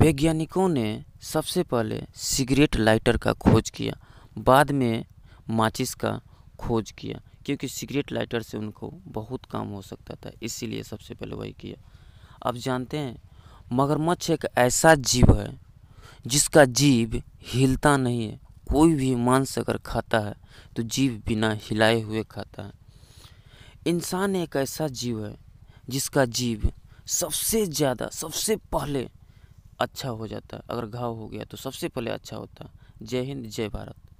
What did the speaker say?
वैज्ञानिकों ने सबसे पहले सिगरेट लाइटर का खोज किया बाद में माचिस का खोज किया क्योंकि सिगरेट लाइटर से उनको बहुत काम हो सकता था इसीलिए सबसे पहले वही किया आप जानते हैं मगरमच्छ एक ऐसा जीव है जिसका जीव हिलता नहीं है कोई भी मांस अगर खाता है तो जीव बिना हिलाए हुए खाता है इंसान एक ऐसा जीव है जिसका जीव सबसे ज़्यादा सबसे पहले अच्छा हो जाता है अगर घाव हो गया तो सबसे पहले अच्छा होता है जय हिंद जय भारत